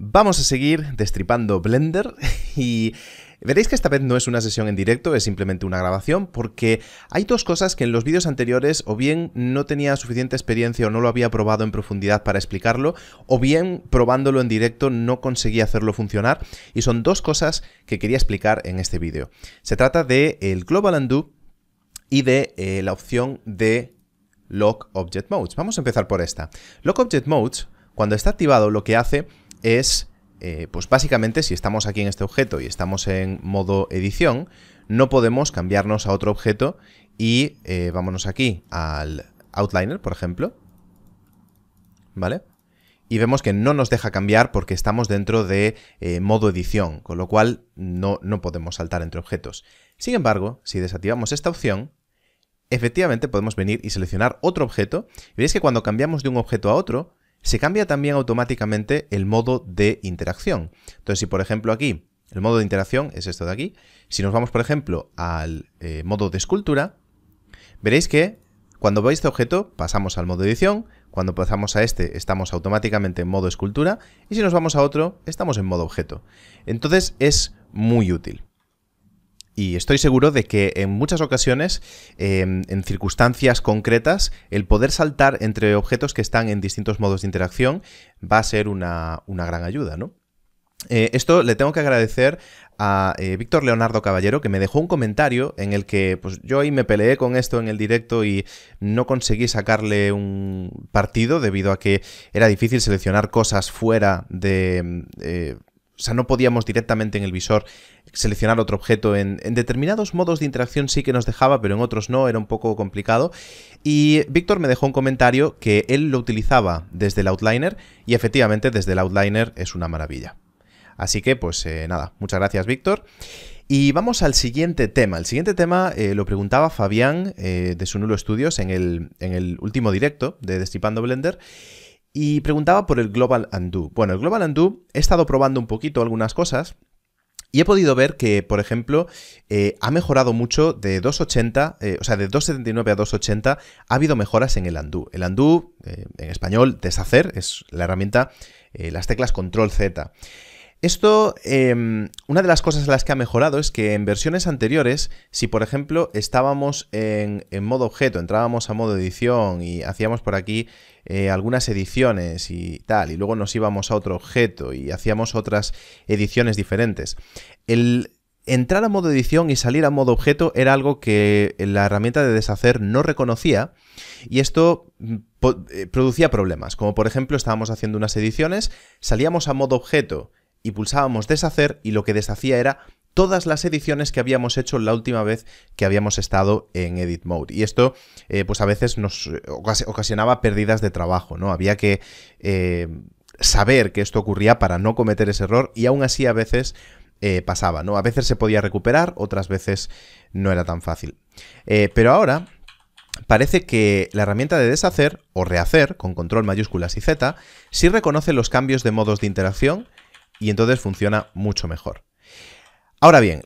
Vamos a seguir destripando Blender y veréis que esta vez no es una sesión en directo, es simplemente una grabación porque hay dos cosas que en los vídeos anteriores o bien no tenía suficiente experiencia o no lo había probado en profundidad para explicarlo o bien probándolo en directo no conseguí hacerlo funcionar y son dos cosas que quería explicar en este vídeo. Se trata de el Global Undo y de eh, la opción de Lock Object Modes. Vamos a empezar por esta. Lock Object Modes, cuando está activado, lo que hace es, eh, pues básicamente si estamos aquí en este objeto y estamos en modo edición, no podemos cambiarnos a otro objeto y eh, vámonos aquí al outliner, por ejemplo, ¿vale? y vemos que no nos deja cambiar porque estamos dentro de eh, modo edición, con lo cual no, podemos saltar entre objetos. Sin embargo, si desactivamos esta opción, efectivamente podemos venir y seleccionar otro objeto. Veréis que cuando cambiamos de un objeto a otro, se cambia también automáticamente el modo de interacción. Entonces, si por ejemplo aquí el modo de interacción es esto de aquí, si nos vamos por ejemplo al eh, modo de escultura, veréis que cuando veis este objeto pasamos al modo edición, cuando pasamos a este estamos automáticamente en modo escultura y si nos vamos a otro estamos en modo objeto. Entonces es muy útil. Y estoy seguro de que en muchas ocasiones, em, en circunstancias concretas, el poder saltar entre objetos que están en distintos modos de interacción va a ser una, gran ayuda, ¿no? Eh, esto le tengo que agradecer a eh, Víctor Leonardo Caballero que me dejó un comentario en el que pues yo ahí me peleé con esto en el directo y no conseguí sacarle un partido debido a que era difícil seleccionar cosas fuera de... Eh, o sea, no podíamos directamente en el visor seleccionar otro objeto. En, determinados modos de interacción sí que nos dejaba, pero en otros no, era un poco complicado. Y Víctor me dejó un comentario que él lo utilizaba desde el Outliner y efectivamente desde el Outliner es una maravilla. Así que pues eh, nada, muchas gracias Víctor. Y vamos al siguiente tema. El siguiente tema eh, lo preguntaba Fabián eh, de Sunulo Studios en el, en el último directo de destipando Blender. Y preguntaba por el Global Undo. Bueno, el Global Undo he estado probando un poquito algunas cosas y he podido ver que, por ejemplo, eh, ha mejorado mucho de 280, eh, o sea, de 279 a 280 ha habido mejoras en el undo. El undo, eh, en español, deshacer, es la herramienta, las teclas control Z. Esto, em, una de las cosas en las que ha mejorado es que en versiones anteriores, si por ejemplo estábamos en, modo objeto, entrábamos a modo edición y hacíamos por aquí eh, algunas ediciones y tal, y luego nos íbamos a otro objeto y hacíamos otras ediciones diferentes. El, entrar a modo edición y salir a modo objeto era algo que la herramienta de deshacer no reconocía y esto mm, eh, producía problemas, como por ejemplo estábamos haciendo unas ediciones, salíamos a modo objeto y pulsábamos deshacer y lo que deshacía era todas las ediciones que habíamos hecho la última vez que habíamos estado en Edit Mode. Y esto, eh, pues a veces nos eh, ocasionaba pérdidas de trabajo, ¿no? Había que eh, saber que esto ocurría para no cometer ese error y aún así a veces pasaba, ¿no? A veces se podía recuperar, otras veces no era tan fácil. pero ahora parece que la herramienta de deshacer o rehacer, con control mayúsculas y Z, sí reconoce los cambios de modos de interacción y entonces funciona mucho mejor. Ahora bien,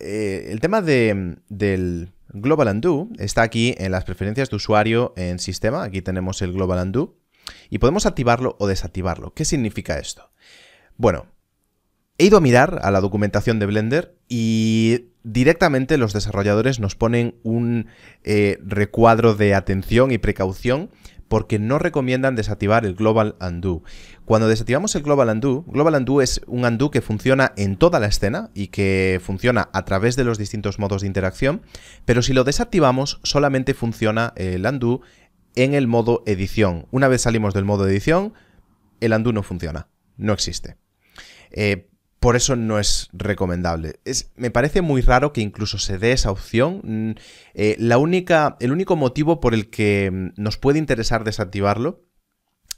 eh, el tema del Global Undo está aquí en las preferencias de usuario en sistema. Aquí tenemos el Global Undo y podemos activarlo o desactivarlo. ¿Qué significa esto? Bueno, he ido a mirar a la documentación de Blender y directamente los desarrolladores nos ponen un eh, recuadro de atención y precaución porque no recomiendan desactivar el Global Undo. Cuando desactivamos el Global Undo, Global Undo es un undo que funciona en toda la escena y que funciona a través de los distintos modos de interacción, pero si lo desactivamos solamente funciona el undo en el modo edición. Una vez salimos del modo edición, el undo no funciona, no existe. Eh, por eso no es recomendable. Es, me parece muy raro que incluso se dé esa opción. Mm, eh, la única, el único motivo por el que mm, nos puede interesar desactivarlo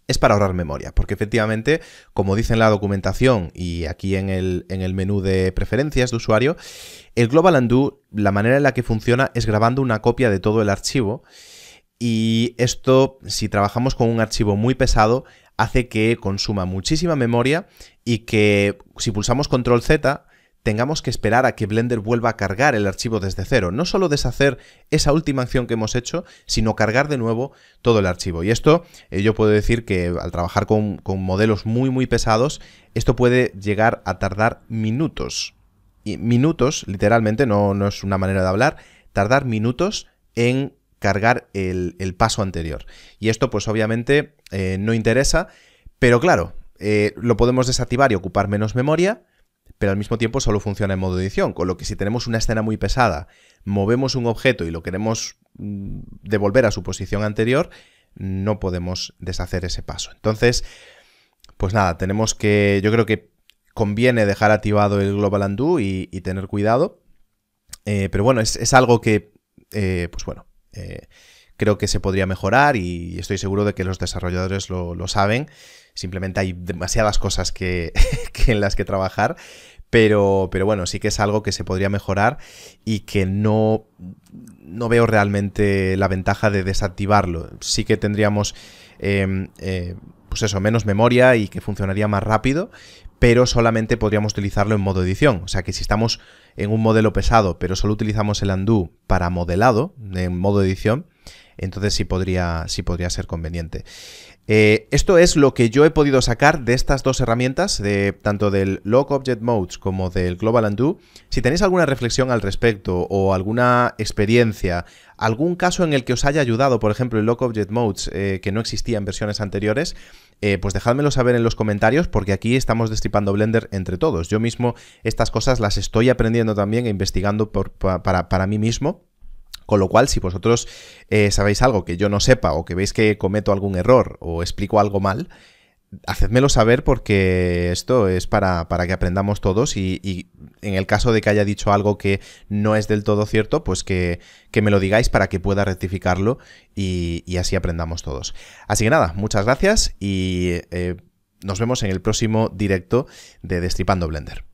es para ahorrar memoria, porque efectivamente, como dice en la documentación y aquí el, en el menú de preferencias de usuario, el Global Undo, la manera en la que funciona es grabando una copia de todo el archivo y esto, si trabajamos con un archivo muy pesado, hace que consuma muchísima memoria y que si pulsamos control Z tengamos que esperar a que Blender vuelva a cargar el archivo desde cero. No solo deshacer esa última acción que hemos hecho, sino cargar de nuevo todo el archivo. Y esto eh, yo puedo decir que al trabajar con, modelos muy muy pesados, esto puede llegar a tardar minutos. Y minutos, literalmente, no, no es una manera de hablar, tardar minutos en cargar el, el paso anterior. Y esto pues obviamente eh, no interesa, pero claro, eh, lo podemos desactivar y ocupar menos memoria, pero al mismo tiempo solo funciona en modo edición, con lo que si tenemos una escena muy pesada, movemos un objeto y lo queremos mm, devolver a su posición anterior, no podemos deshacer ese paso. Entonces, pues nada, tenemos que, yo creo que conviene dejar activado el Global Undo y, tener cuidado, eh, pero bueno, es, algo que, eh, pues bueno, creo que se podría mejorar y estoy seguro de que los desarrolladores lo, saben. Simplemente hay demasiadas cosas que, en las que trabajar. Pero, pero, bueno, sí que es algo que se podría mejorar y que no, no veo realmente la ventaja de desactivarlo. Sí que tendríamos, em, eh, pues eso, menos memoria y que funcionaría más rápido, pero solamente podríamos utilizarlo en modo edición. O sea que si estamos en un modelo pesado, pero solo utilizamos el undo para modelado, en modo edición, entonces sí podría, sí podría ser conveniente. Eh, esto es lo que yo he podido sacar de estas dos herramientas, de, tanto del Lock Object Modes como del Global Undo. Si tenéis alguna reflexión al respecto o alguna experiencia, algún caso en el que os haya ayudado, por ejemplo, el Lock Object Modes, eh, que no existía en versiones anteriores, eh, pues dejádmelo saber en los comentarios porque aquí estamos destripando Blender entre todos. Yo mismo estas cosas las estoy aprendiendo también e investigando para, para mí mismo con lo cual, si vosotros eh, sabéis algo que yo no sepa o que veis que cometo algún error o explico algo mal, hacedmelo saber porque esto es para, que aprendamos todos y, en el caso de que haya dicho algo que no es del todo cierto, pues que, me lo digáis para que pueda rectificarlo y, así aprendamos todos. Así que nada, muchas gracias y eh, nos vemos en el próximo directo de Destripando Blender.